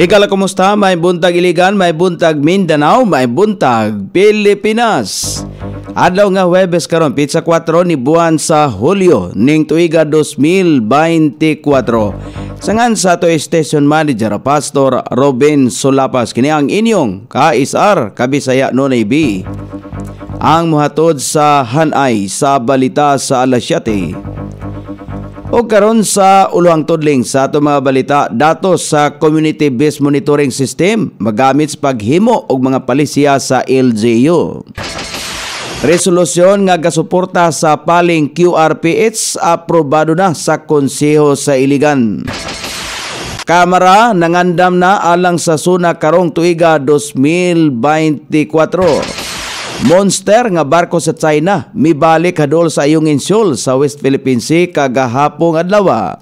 Ikala kumusta? May buntag Iligan, may buntag Mindanao, may buntag Pilipinas. Adlaw nga Huwebes karon pizza 4 ni buwan sa Hulyo ning tuiga 2024. Sangan sa to station manager Pastor Robin Solapas kini ang inyong KSR Kabisaya Nonay B. Ang muhatod sa Hanay sa balita sa alas 7. O karon sa uluang tudling sa ato mga balita dato sa Community Based Monitoring System magamit sa paghimo og mga palisiya sa LGU. Resolusyon nga gasuporta sa paling QRPH aprobado na sa Konseho sa Iligan. Kamara nangandam na alang sa suna karong tuiga 2024. Monster nga barko sa China mibalik hadol sa iyong insul sa West Philippine Sea kagahapong adlaw. Ah.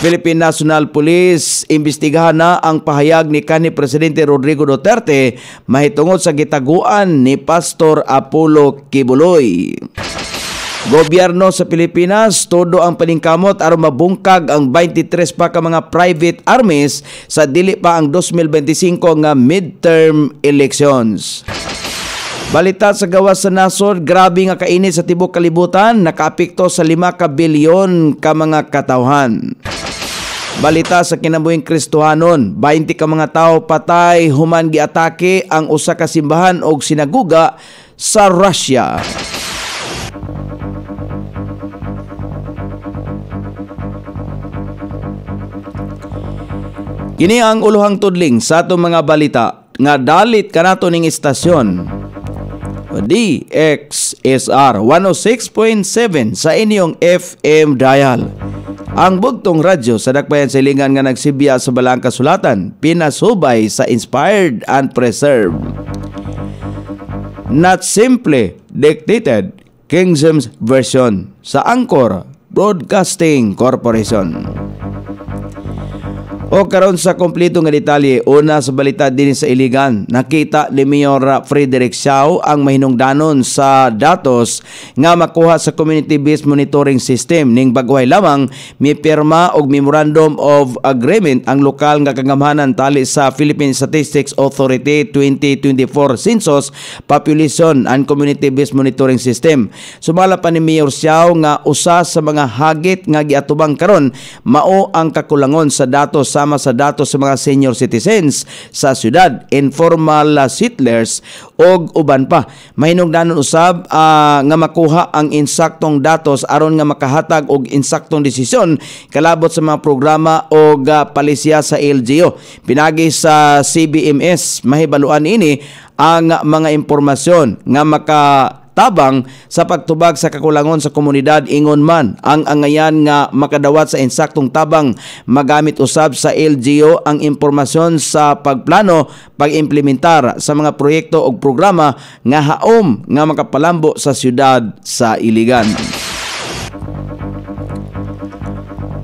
Philippine National Police imbestigahan na ang pahayag ni kanhi Presidente Rodrigo Duterte mahitungod sa gitaguan ni Pastor Apollo Kibuloy. Gobyerno sa Pilipinas, todo ang paningkamot aron mabungkag ang 23 pa ka mga private armies sa dili pa ang 2025 nga midterm elections. Balita sa gawas sa nasod, grabe nga kainit sa tibok kalibutan, nakaapekto sa 5 ka bilyon ka mga katawhan. Balita sa kinabuhing Kristohanon, 20 ka mga tao patay human giatake ang usa ka simbahan og sinaguga sa Russia. Kini ang uluhang tudling sa atong mga balita nga dalit kanato ning istasyon DXSR 106.7 sa inyong FM dial. Ang bugtong radyo sa Dakbayan Silingan nga nagsibya sa Balang Kasulatan, pinasubay sa Inspired and Preserved. Not simply dictated King James Version sa Angkor Broadcasting Corporation. O karon sa kompleto nga detalye, una sa balita din sa Iligan, nakita ni Mayor Frederick Shaw ang mahinungdanon sa datos nga makuha sa community-based monitoring system ning bagway lamang may pirma og memorandum of agreement ang lokal nga kagamhanan tali sa Philippine Statistics Authority 2024 Census Population and Community-Based Monitoring System. Sumala pa ni Mayor Shaw nga usa sa mga hagit nga giatubang karon mao ang kakulangon sa datos sa kasama sa datos sa mga senior citizens sa syudad, informal settlers og uban pa. Mahinungdanon usab uh, nga makuha ang insaktong datos aron nga makahatag og insaktong desisyon kalabot sa mga programa og uh, ah, palisya sa LGU. Pinagi sa CBMS mahibaluan ini ang mga impormasyon nga maka tabang sa pagtubag sa kakulangon sa komunidad ingon man ang angayan nga makadawat sa insaktong tabang magamit usab sa LGU ang impormasyon sa pagplano pagimplementar sa mga proyekto o programa nga haom nga makapalambo sa siyudad sa Iligan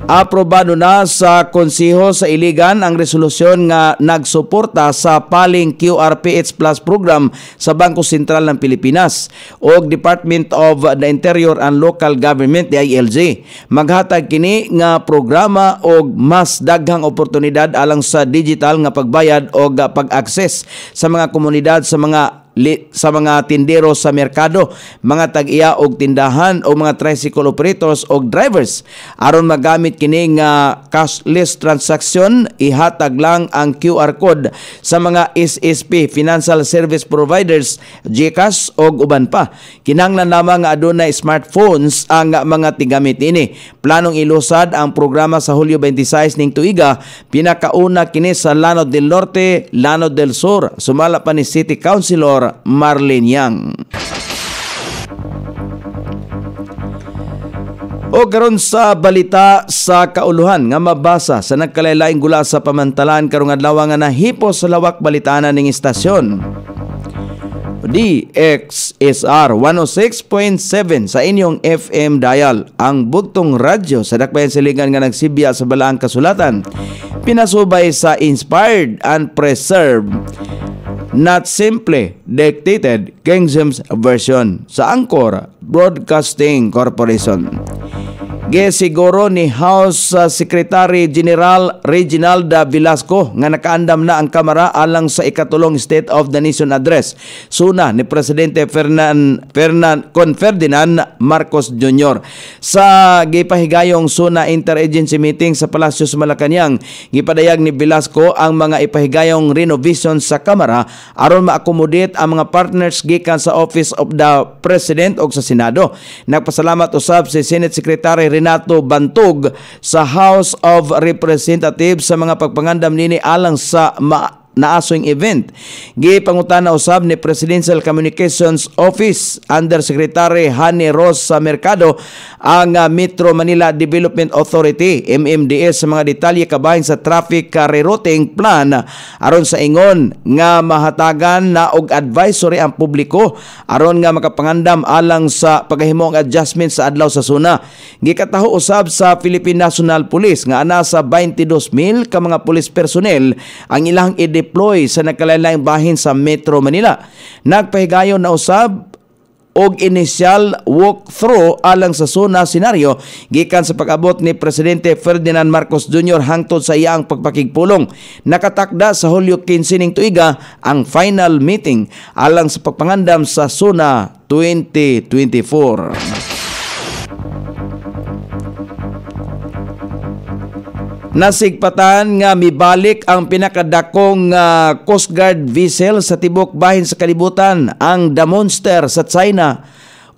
aprobado na sa Konseho sa Iligan ang resolusyon nga nagsuporta sa paling QRPH Plus program sa Bangko Sentral ng Pilipinas o Department of the Interior and Local Government DILG. Maghatag kini nga programa og mas daghang oportunidad alang sa digital nga pagbayad o pag-access sa mga komunidad sa mga li, sa mga tindero sa merkado, mga tag-iya og tindahan o mga tricycle operators og drivers aron magamit kining uh, cashless transaction ihatag lang ang QR code sa mga SSP financial service providers GCash og uban pa. Kinanglan lamang nga adunay smartphones ang mga tigamit ini. Planong ilusad ang programa sa Hulyo 26 ning tuiga pinakauna kini sa Lanod del Norte, Lanod del Sur, sumala pa ni City Councilor Marlene Yang. O garon sa balita sa kauluhan nga mabasa sa nagkalaylaing gula sa pamantalan karong adlaw nga nahipo sa lawak balitanan ning istasyon. DXSR 106.7 sa inyong FM dial ang bugtong radyo sa dakbayan silingan nga nagsibya sa balaang kasulatan pinasubay sa Inspired and Preserved not simply dictated King James Version sa Angkor Broadcasting Corporation. Gesiguro ni House uh, Secretary General Reginalda Velasco nga nakaandam na ang Kamara alang sa ikatulong State of the Nation Address. Suna ni Presidente Fernan, Fernan, Con Ferdinand Marcos Jr. Sa gipahigayong suna interagency meeting sa Palacios Malacanang, gipadayag ni Velasco ang mga ipahigayong renovation sa Kamara aron maakomodate ang mga partners gikan sa Office of the President o sa Senado. Nagpasalamat usab si Senate Secretary Renato Bantog sa House of Representatives sa mga pagpangandam nini alang sa ma na asong event. Gipangutana usab ni Presidential Communications Office Undersecretary Honey Rosa Mercado ang ah, Metro Manila Development Authority MMDS sa mga detalye kabahin sa traffic ah, rerouting plan aron sa ingon nga mahatagan na og advisory ang publiko aron nga makapangandam alang sa paghimong adjustment sa adlaw sa suna. Gikataho usab sa Philippine National Police nga ana sa 22,000 ka mga police personnel ang ilang ide deploy sa nagkalalayang bahin sa Metro Manila. Nagpahigayon na usab og initial walkthrough alang sa suna senaryo gikan sa pag-abot ni Presidente Ferdinand Marcos Jr. hangtod sa iyang pagpakigpulong. Nakatakda sa Hulyo 15 ning tuiga ang final meeting alang sa pagpangandam sa suna 2024. nasigpatan nga mibalik ang pinakadakong uh, Coast Guard vessel sa tibok bahin sa kalibutan ang The Monster sa China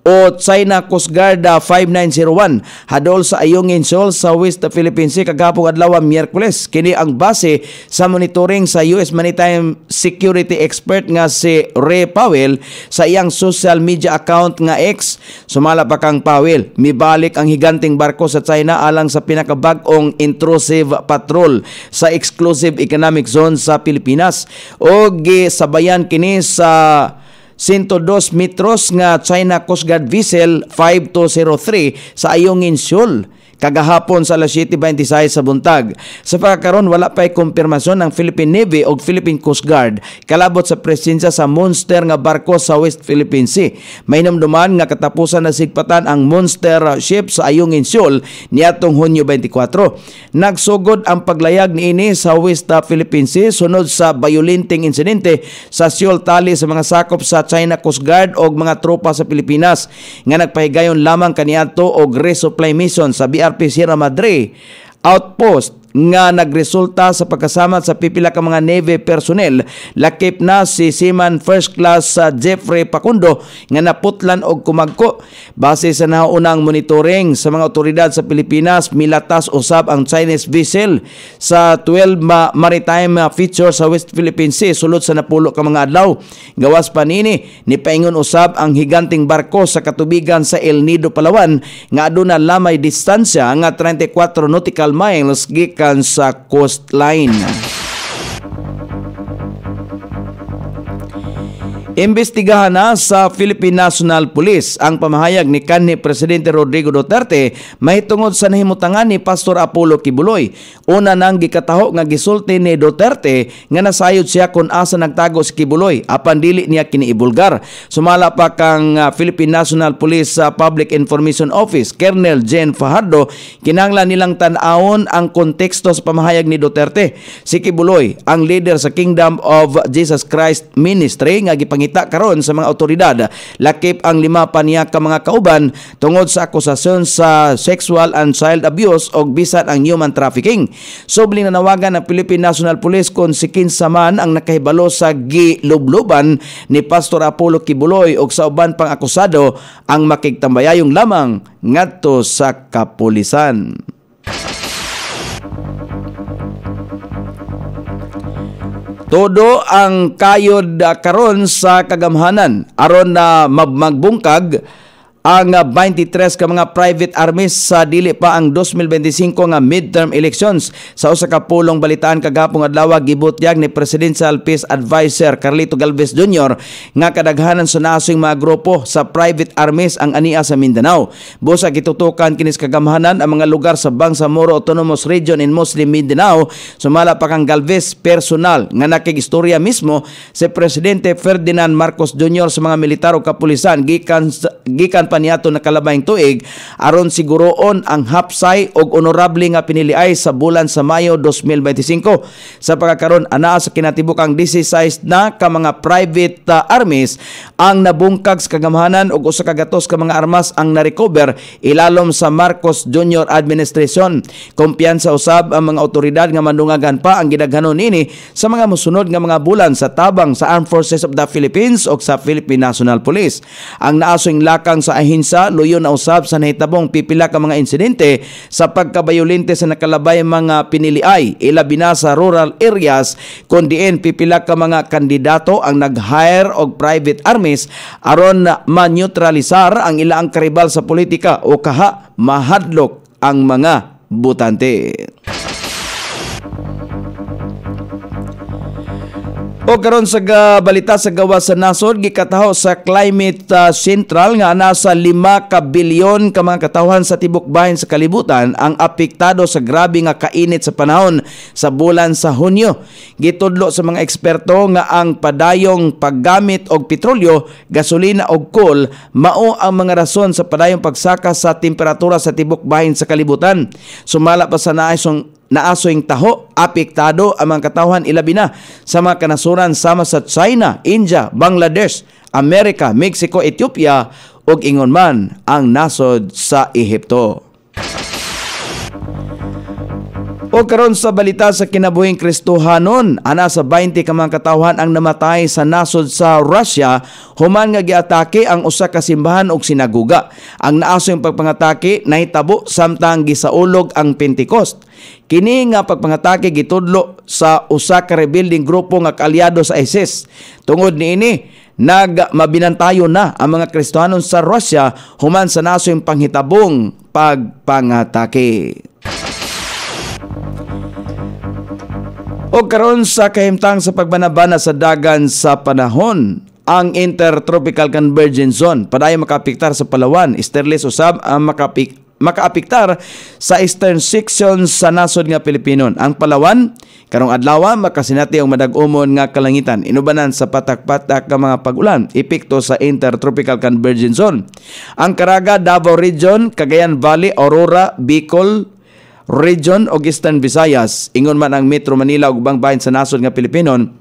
o China Coast Guard 5901 ah, hadol sa Ayungin Shoal sa West Philippine Sea kagapong adlaw ah, Miyerkules kini ang base sa monitoring sa US Maritime Security expert nga si Ray Powell sa iyang social media account nga X sumala pa kang Powell mibalik ang higanting barko sa China alang sa pinakabag-ong intrusive patrol sa exclusive economic zone sa Pilipinas og sabayan kini sa 102 metros nga China Coast Guard Vessel 5203 sa Ayongin Seoul kagahapon sa alas 7.26 sa buntag. Sa pagkakaroon, wala pa'y kumpirmasyon ng Philippine Navy o Philippine Coast Guard kalabot sa presensya sa monster nga barko sa West Philippine Sea. Mainom duman nga katapusan na sigpatan ang monster ship sa Ayungin Shoal niatong Hunyo 24. Nagsugod ang paglayag ni ini sa West Philippine Sea sunod sa bayulinting insidente sa Seoul tali sa mga sakop sa China Coast Guard o mga tropa sa Pilipinas nga nagpahigayon lamang kaniadto og resupply mission sa BR BRP Sierra Madre Outpost nga nagresulta sa pagkasama sa pipila ka mga Navy personnel lakip na si Seaman First Class sa Jeffrey Pacundo nga naputlan og kumagko base sa naunang monitoring sa mga otoridad sa Pilipinas milatas usab ang Chinese vessel sa 12 maritime feature sa West Philippine Sea sulod sa napulo ka mga adlaw gawas pa nini ni paingon usab ang higanting barko sa katubigan sa El Nido Palawan nga aduna lamay distansya nga 34 nautical miles gik African sa coastline. Imbestigahan na sa Philippine National Police ang pamahayag ni kanhi Presidente Rodrigo Duterte mahitungod sa nahimutangan ni Pastor Apollo Kibuloy. Una nang gikataho nga gisulti ni Duterte nga nasayod siya kon asa nagtago si Kibuloy apan dili niya kiniibulgar. Sumala pa kang ah, Philippine National Police sa ah, Public Information Office Colonel Jen Fajardo kinanglan nilang tan-awon ang konteksto sa pamahayag ni Duterte. Si Kibuloy ang leader sa Kingdom of Jesus Christ Ministry nga gipangit mangita karon sa mga awtoridad. Lakip ang lima pa niya ka mga kauban tungod sa akusasyon sa sexual and child abuse o bisan ang human trafficking. Subling na nawagan ng Philippine National Police kung si Kinsa ang nakahibalo sa gilubluban ni Pastor Apollo Kibuloy o sa uban pang akusado ang makigtambayayong lamang ngadto sa kapulisan. Todo ang kayod karon sa kagamhanan aron na magmagbungkag ang 23 ah, ka mga private armies sa dili pa ang 2025 nga midterm elections sa usa ka pulong balitaan kagapong adlaw gibutyag ni Presidential Peace Adviser Carlito Galvez Jr. nga kadaghanan sa nasing mga grupo sa private armies ang ania sa Mindanao. Busa gitutukan kinis kagamhanan ang mga lugar sa Bangsamoro Autonomous Region in Muslim Mindanao sumala pa kang Galvez personal nga nakigistorya mismo si Presidente Ferdinand Marcos Jr. sa mga militar o kapulisan gikan gikan pagpilian pa niato na kalabayng tuig aron siguroon ang hapsay og honorable nga piniliay sa bulan sa Mayo 2025 sa pagkakaron ana sa kinatibukang 16 na ka mga private uh, armies ang nabungkag sa kagamhanan og usa ka gatos ka mga armas ang narecover ilalom sa Marcos Jr. administration kumpiyansa usab ang mga otoridad nga manungagan pa ang gidaghanon nini sa mga mosunod nga mga bulan sa tabang sa Armed Forces of the Philippines o sa Philippine National Police. Ang naasong lakang sa ahinsa loyo na usab sa nahitabong pipila ka mga insidente sa pagkabayolente sa nakalabay mga piniliay ilabi na sa rural areas kundiin pipila ka mga kandidato ang nag-hire og private armies aron ma-neutralisar ang ilaang karibal sa politika o kaha mahadlok ang mga butante. O karon sa balita sa gawa sa nasod gikataho sa Climate uh, Central nga nasa 5 ka bilyon ka mga katawhan sa tibok bahin sa kalibutan ang apektado sa grabe nga kainit sa panahon sa bulan sa Hunyo. Gitudlo sa mga eksperto nga ang padayong paggamit og petrolyo, gasolina og coal mao ang mga rason sa padayong pagsaka sa temperatura sa tibok bahin sa kalibutan. Sumala pa sa naay naasoing taho, apektado ang mga katawhan ilabi na sa mga kanasuran sama sa China, India, Bangladesh, Amerika, Mexico, Ethiopia ug ingon man ang nasod sa Ehipto. O karon sa balita sa kinabuhing Kristohanon, ana sa 20 ka mga katawhan ang namatay sa nasod sa Russia human nga giatake ang usa ka simbahan og sinaguga. Ang naasong pagpangatake nahitabo samtang gisaulog ang Pentecost. Kini nga pagpangatake gitudlo sa usa ka rebuilding grupo nga kaalyado sa ISIS. Tungod niini, nagmabinantayo na ang mga Kristohanon sa Russia human sa nasong panghitabong pagpangatake. O karon sa kahimtang sa pagbanabana sa dagan sa panahon, ang Intertropical Convergence Zone padayon makapiktar sa Palawan, Sterles usab ang ah, makapik makaapiktar sa eastern section sa nasod nga Pilipino. Ang Palawan karong adlaw makasinati ang madagumon nga kalangitan inubanan sa patak-patak nga mga pagulan epekto sa Intertropical Convergence Zone. Ang Caraga Davao Region, Cagayan Valley, Aurora, Bicol, Region og Eastern Visayas. Ingon man ang Metro Manila ug ubang bahin sa nasod nga Pilipinon,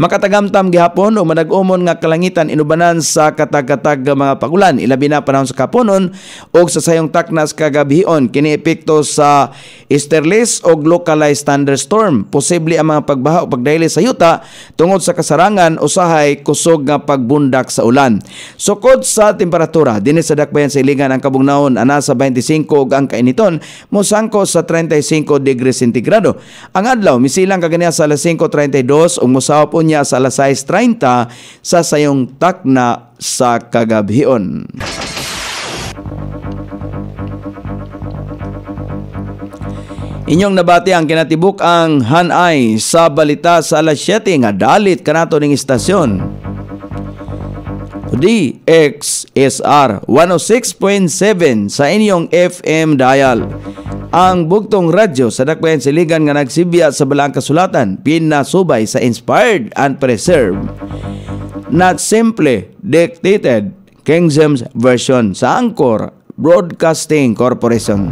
Makatagamtam gihapon o managumon nga kalangitan inubanan sa katag-katag mga pagulan ilabi na panahon sa kapunon o sa sayong taknas kagabihon. kini epekto sa Easterlies o localized thunderstorm posible ang mga pagbaha o pagdayli sa yuta tungod sa kasarangan usahay kusog nga pagbundak sa ulan. Sukod sa temperatura dinhi sa dakbayan sa iligan ang kabugnawon ana sa 25 ug ang kainiton mosangko sa 35 degrees centigrado. Ang adlaw misilang kagania sa alas 5:32 ug sa hapon niya sa alas 6.30 sa sayong takna sa kagabhion. Inyong nabati ang kinatibuk ang Hanay sa balita sa alas 7 nga dalit kanato ning istasyon. DXSR 106.7 sa inyong FM dial. Ang bugtong radyo sa dakbayan siligan nga nagsibya sa Balang Kasulatan, pinasubay sa Inspired and Preserved. Not simply dictated King James Version sa Angkor Broadcasting Corporation.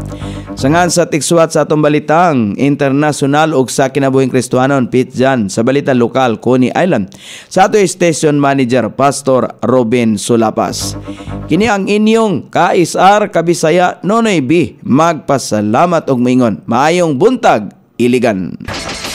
Sa ngan sa tikswat sa atong balitang international ug sa kinabuhing Kristohanon Jan sa balita lokal Coney Island. Sa ato station manager Pastor Robin Sulapas. Kini ang inyong KSR Kabisaya Nonoy B magpasalamat og mingon. Maayong buntag iligan.